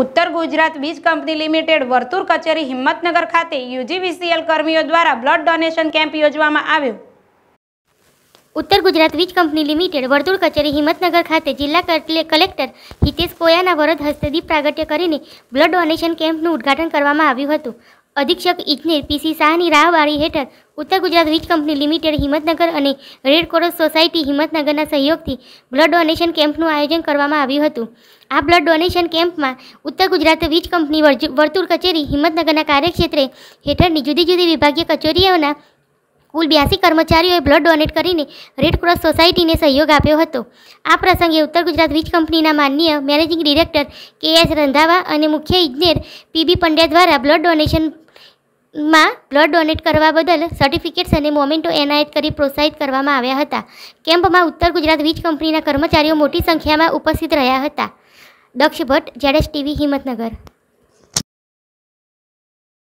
ઉત્તર ગુજરાત વીજ company limited વર્તુર કચેરી હિંમતનગર ખાતે યુજીવીસીએલ કર્મીઓ દ્વારા બ્લડ ડોનેશન કેમ્પ યોજવામાં આવ્યો ઉત્તર ગુજરાત વીજ કંપની લિમિટેડ વર્તુળ કચેરી હિંમતનગર ખાતે જિલ્લા કલેક્ટર હિતેશ કોયાના વરદ હસ્તે દીપ પ્રાગટ્ય કરીને બ્લડ ડોનેશન કેમ્પનું ઉદઘાટન કરવામાં આવ્યું હતું અધિક્ષક ઇજનેર પીસી શાહની રાહવાળી હેઠળ ઉત્તર ગુજરાત વીજ કંપની લિમિટેડ હિંમતનગર અને રેડ ક્રોસ સોસાયટી હિંમતનગરના સહયોગથી બ્લડ ડોનેશન કેમ્પનું આયોજન કરવામાં આવ્યું હતું આ બ્લડ ડોનેશન કેમ્પમાં ઉત્તર ગુજરાત વીજ કંપની વર્તુળ કચેરી હિંમતનગરના કાર્યક્ષેત્રે હેઠળની જુદી જુદી વિભાગીય કચેરીઓના કુલ બ્યાસી કર્મચારીઓએ બ્લડ ડોનેટ કરીને રેડ ક્રોસ સોસાયટીને સહયોગ આપ્યો હતો આ પ્રસંગે ઉત્તર ગુજરાત વીજ કંપનીના માનનીય managing director K S Randhawa અને મુખ્ય ઇજનેર પીબી પંડ્યા દ્વારા બ્લડ ડોનેશન માં બ્લડ ડોનેટ કરવા બદલ સર્ટિફિકેટ્સ અને મોમેન્ટો એનાયત કરી પ્રોત્સાહિત કરવામાં આવ્યા હતા કેમ્પમાં ઉત્તર ગુજરાત વીજ કંપનીના કર્મચારીઓ મોટી સંખ્યામાં ઉપસ્થિત રહ્યા હતા દક્ષ ભટ્ટ જેડેશ ટીવી હિંમતનગર